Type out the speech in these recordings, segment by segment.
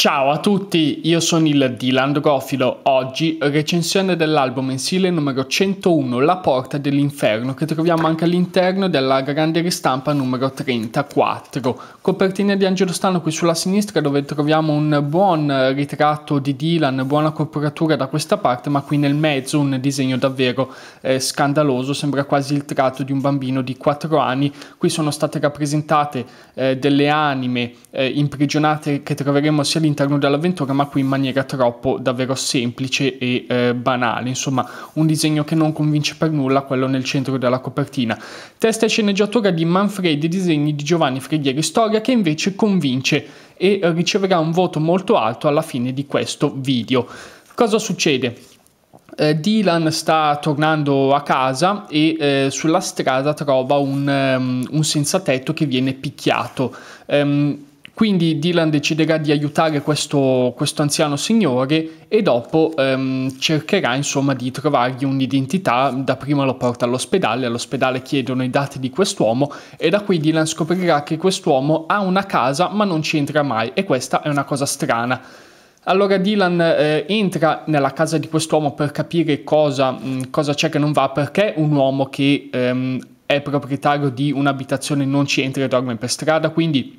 Ciao a tutti, io sono il Dylan Drofilo. Oggi recensione dell'album mensile numero 101 La porta dell'inferno che troviamo anche all'interno della grande ristampa numero 34. Copertina di Angelo Stano qui sulla sinistra dove troviamo un buon ritratto di Dylan, buona corporatura da questa parte, ma qui nel mezzo un disegno davvero eh, scandaloso, sembra quasi il tratto di un bambino di 4 anni. Qui sono state rappresentate eh, delle anime eh, imprigionate che troveremo sia all'interno all'interno dell'avventura, ma qui in maniera troppo davvero semplice e eh, banale. Insomma, un disegno che non convince per nulla, quello nel centro della copertina. Testa e sceneggiatura di Manfredi e disegni di Giovanni Freghieri Storia, che invece convince e riceverà un voto molto alto alla fine di questo video. Cosa succede? Eh, Dylan sta tornando a casa e eh, sulla strada trova un, um, un senza tetto che viene picchiato. Um, quindi Dylan deciderà di aiutare questo, questo anziano signore e dopo ehm, cercherà insomma di trovargli un'identità, dapprima lo porta all'ospedale, all'ospedale chiedono i dati di quest'uomo e da qui Dylan scoprirà che quest'uomo ha una casa ma non ci entra mai e questa è una cosa strana. Allora Dylan eh, entra nella casa di quest'uomo per capire cosa, mh, mm, cosa, c'è che non va, perché un uomo che ehm, è proprietario di un'abitazione non ci entra e dorme per strada, quindi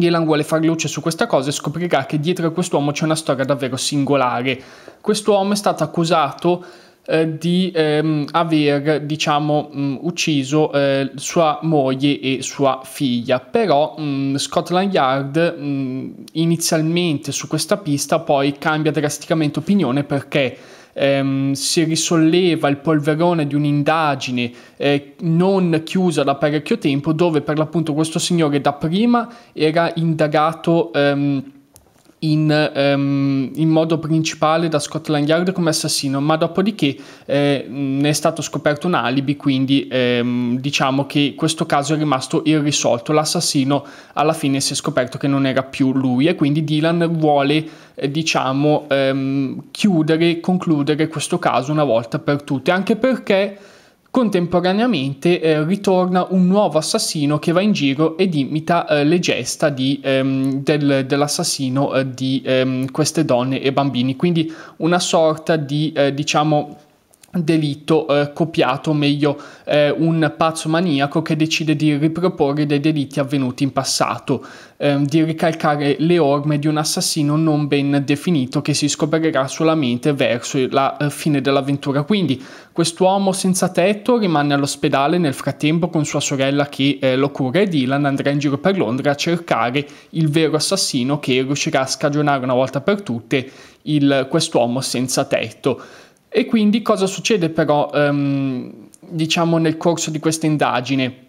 Dylan vuole far luce su questa cosa e scoprirà che dietro a quest'uomo c'è una storia davvero singolare. Quest'uomo è stato accusato eh, di ehm, aver, diciamo, mh, mm, ucciso eh, sua moglie e sua figlia. Però mh, mm, Scotland Yard mh, mm, inizialmente su questa pista poi cambia drasticamente opinione perché ehm, si risolleva il polverone di un'indagine eh, non chiusa da parecchio tempo dove per l'appunto questo signore dapprima era indagato ehm, in, um, in, modo principale da Scotland Yard come assassino, ma dopodiché eh, ne è stato scoperto un alibi, quindi ehm, diciamo che questo caso è rimasto irrisolto. L'assassino alla fine si è scoperto che non era più lui e quindi Dylan vuole eh, diciamo, ehm, chiudere, concludere questo caso una volta per tutte, anche perché contemporaneamente eh, ritorna un nuovo assassino che va in giro ed imita eh, le gesta di, ehm, del, dell'assassino eh, di ehm, queste donne e bambini, quindi una sorta di, eh, diciamo, delitto eh, copiato, o meglio eh, un pazzo maniaco che decide di riproporre dei delitti avvenuti in passato, eh, di ricalcare le orme di un assassino non ben definito che si scoprirà solamente verso la eh, fine dell'avventura. Quindi quest'uomo senza tetto rimane all'ospedale nel frattempo con sua sorella che eh, lo cura e Dylan andrà in giro per Londra a cercare il vero assassino che riuscirà a scagionare una volta per tutte il, quest'uomo senza tetto. E quindi cosa succede però, ehm, diciamo, nel corso di questa indagine?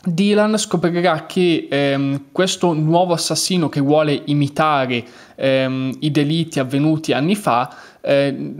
Dylan scoprirà che ehm, questo nuovo assassino che vuole imitare ehm, i delitti avvenuti anni fa eh,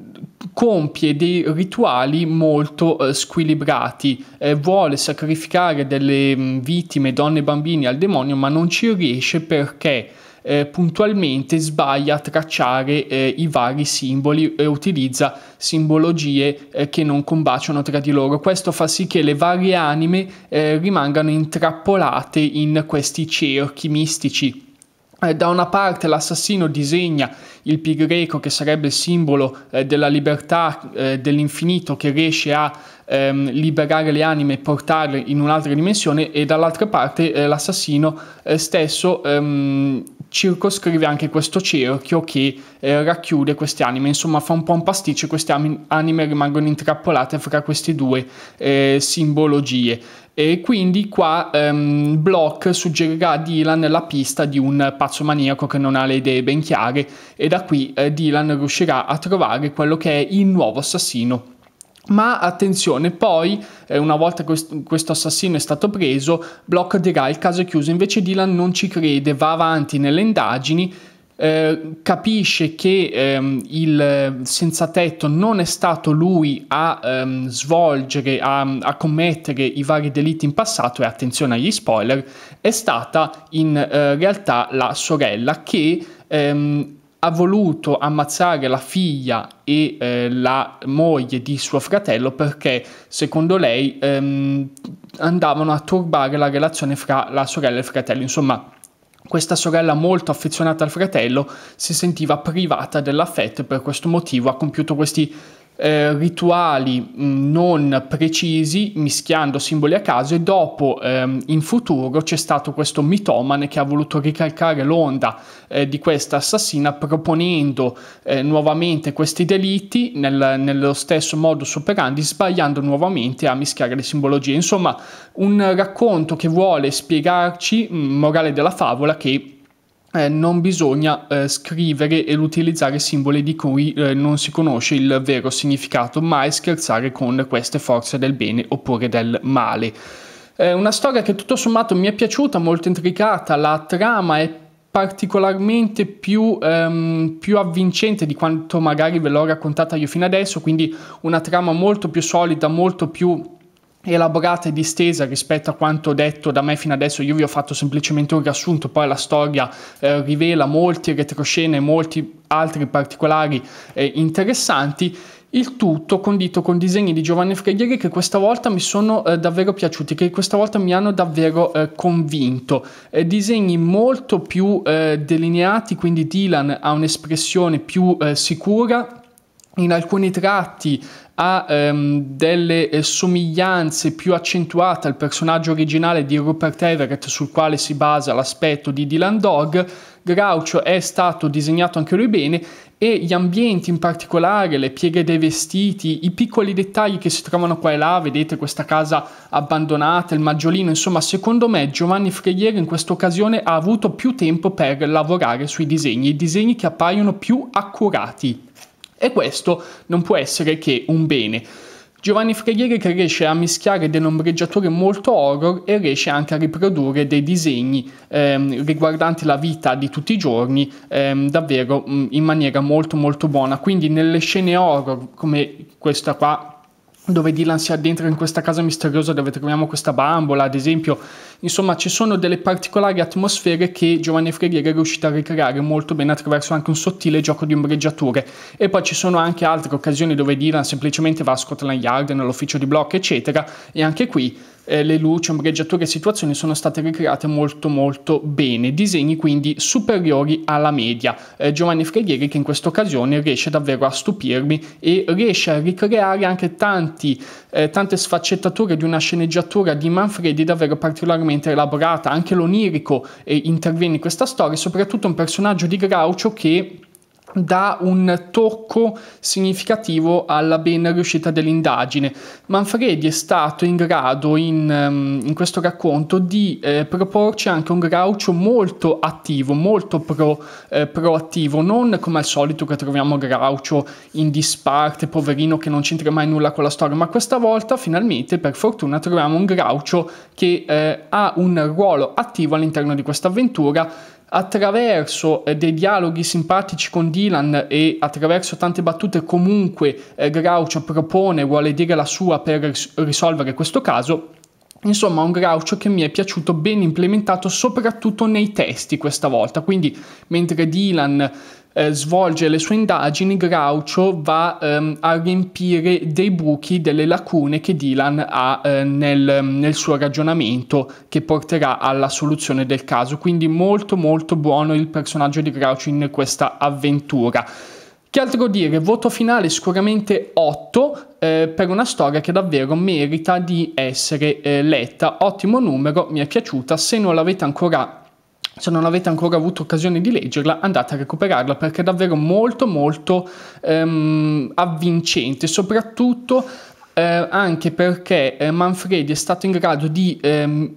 compie dei rituali molto eh, squilibrati, eh, vuole sacrificare delle mh, mm, vittime, donne e bambini al demonio, ma non ci riesce perché eh, puntualmente sbaglia a tracciare eh, i vari simboli e utilizza simbologie eh, che non combaciano tra di loro. Questo fa sì che le varie anime eh, rimangano intrappolate in questi cerchi mistici eh, da una parte l'assassino disegna il pi greco che sarebbe il simbolo eh, della libertà, eh, dell'infinito che riesce a ehm, liberare le anime e portarle in un'altra dimensione e dall'altra parte eh, l'assassino eh, stesso ehm, circoscrive anche questo cerchio che eh, racchiude queste anime, insomma fa un po' un pasticcio, e queste anime rimangono intrappolate fra queste due eh, simbologie. E quindi qua ehm, Block suggerirà a Dylan la pista di un pazzo maniaco che non ha le idee ben chiare e da qui eh, Dylan riuscirà a trovare quello che è il nuovo assassino ma attenzione, poi, eh, una volta quest- questo assassino è stato preso, Block dirà il caso è chiuso, invece Dylan non ci crede, va avanti nelle indagini, eh, capisce che ehm, il senza tetto non è stato lui a ehm, svolgere, a, a, commettere i vari delitti in passato e attenzione agli spoiler, è stata in eh, realtà la sorella che ehm, ha voluto ammazzare la figlia e eh, la moglie di suo fratello perché, secondo lei, ehm, andavano a turbare la relazione fra la sorella e il fratello. Insomma, questa sorella molto affezionata al fratello si sentiva privata dell'affetto e per questo motivo ha compiuto questi eh, rituali mm, non precisi, mischiando simboli a caso e dopo ehm, in futuro c'è stato questo mitomane che ha voluto ricalcare l'onda eh, di questa assassina proponendo eh, nuovamente questi delitti nel, nello stesso modo superandi, sbagliando nuovamente a mischiare le simbologie. Insomma, un racconto che vuole spiegarci, mm, morale della favola, che eh, non bisogna eh, scrivere ed utilizzare simboli di cui eh, non si conosce il vero significato, mai scherzare con queste forze del bene oppure del male. È eh, una storia che tutto sommato mi è piaciuta, molto intricata, la trama è particolarmente più, ehm, più avvincente di quanto magari ve l'ho raccontata io fino adesso, quindi una trama molto più solida, molto più elaborata e distesa rispetto a quanto detto da me fino adesso, io vi ho fatto semplicemente un riassunto, poi la storia eh, rivela molti retroscene e molti altri particolari eh, interessanti, il tutto condito con disegni di Giovanni Freghieri che questa volta mi sono eh, davvero piaciuti, che questa volta mi hanno davvero eh, convinto. Eh, disegni molto più eh, delineati, quindi Dylan ha un'espressione più eh, sicura in alcuni tratti ha um, delle eh, somiglianze più accentuate al personaggio originale di Rupert Everett sul quale si basa l'aspetto di Dylan Dog, Groucho è stato disegnato anche lui bene e gli ambienti in particolare, le pieghe dei vestiti, i piccoli dettagli che si trovano qua e là, vedete questa casa abbandonata, il maggiolino, insomma secondo me Giovanni Fregliere in questa occasione ha avuto più tempo per lavorare sui disegni, i disegni che appaiono più accurati. E questo non può essere che un bene. Giovanni Freire che riesce a mischiare delle ombreggiature molto horror e riesce anche a riprodurre dei disegni ehm, riguardanti la vita di tutti i giorni ehm, davvero mh, in maniera molto molto buona. Quindi nelle scene horror come questa qua dove Dylan si addentra in questa casa misteriosa dove troviamo questa bambola, ad esempio. Insomma, ci sono delle particolari atmosfere che Giovanni Freghiera è riuscito a ricreare molto bene attraverso anche un sottile gioco di ombreggiature. E poi ci sono anche altre occasioni dove Dylan semplicemente va a Scotland Yard, nell'ufficio di blocco, eccetera, e anche qui eh, le luci, ombreggiature e situazioni sono state ricreate molto molto bene, disegni quindi superiori alla media. Eh, Giovanni Freghieri che in questa occasione riesce davvero a stupirmi e riesce a ricreare anche tanti, eh, tante sfaccettature di una sceneggiatura di Manfredi davvero particolarmente elaborata, anche l'onirico eh, interviene in questa storia, soprattutto un personaggio di Graucio che dà un tocco significativo alla ben riuscita dell'indagine. Manfredi è stato in grado in, ehm, in questo racconto di eh, proporci anche un Groucho molto attivo, molto pro, eh, proattivo, non come al solito che troviamo Groucho in disparte, poverino che non c'entra mai nulla con la storia, ma questa volta finalmente per fortuna troviamo un Groucho che eh, ha un ruolo attivo all'interno di questa avventura attraverso eh, dei dialoghi simpatici con Dylan e attraverso tante battute comunque eh, Groucho propone, vuole dire la sua per risolvere questo caso. Insomma, un Groucho che mi è piaciuto ben implementato soprattutto nei testi questa volta, quindi mentre Dylan eh, svolge le sue indagini, Groucho va ehm, a riempire dei buchi, delle lacune che Dylan ha eh, nel, nel, suo ragionamento che porterà alla soluzione del caso. Quindi molto molto buono il personaggio di Groucho in questa avventura. Che altro dire? Voto finale sicuramente 8 eh, per una storia che davvero merita di essere eh, letta. Ottimo numero, mi è piaciuta. Se non l'avete ancora se non avete ancora avuto occasione di leggerla, andate a recuperarla perché è davvero molto molto ehm, avvincente, soprattutto eh, anche perché eh, Manfredi è stato in grado di ehm,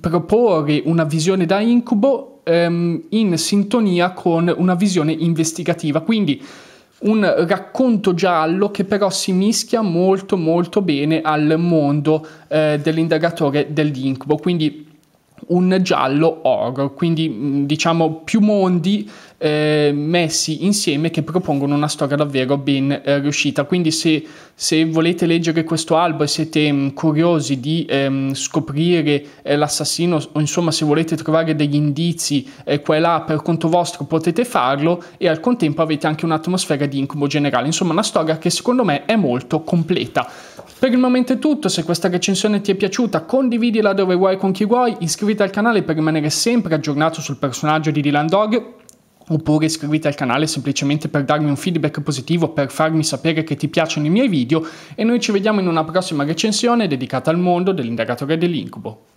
proporre una visione da incubo ehm, in sintonia con una visione investigativa, quindi un racconto giallo che però si mischia molto molto bene al mondo eh, dell'indagatore dell'incubo, quindi un giallo horror, quindi mm, diciamo più mondi eh, messi insieme che propongono una storia davvero ben eh, riuscita. Quindi se, se, volete leggere questo albo e siete mh, mm, curiosi di ehm, scoprire eh, l'assassino o insomma se volete trovare degli indizi eh, qua e là per conto vostro potete farlo e al contempo avete anche un'atmosfera di incubo generale, insomma una storia che secondo me è molto completa. Per il momento è tutto, se questa recensione ti è piaciuta condividila dove vuoi con chi vuoi, iscriviti al canale per rimanere sempre aggiornato sul personaggio di Dylan Dog oppure iscriviti al canale semplicemente per darmi un feedback positivo, per farmi sapere che ti piacciono i miei video e noi ci vediamo in una prossima recensione dedicata al mondo dell'indagatore dell'incubo.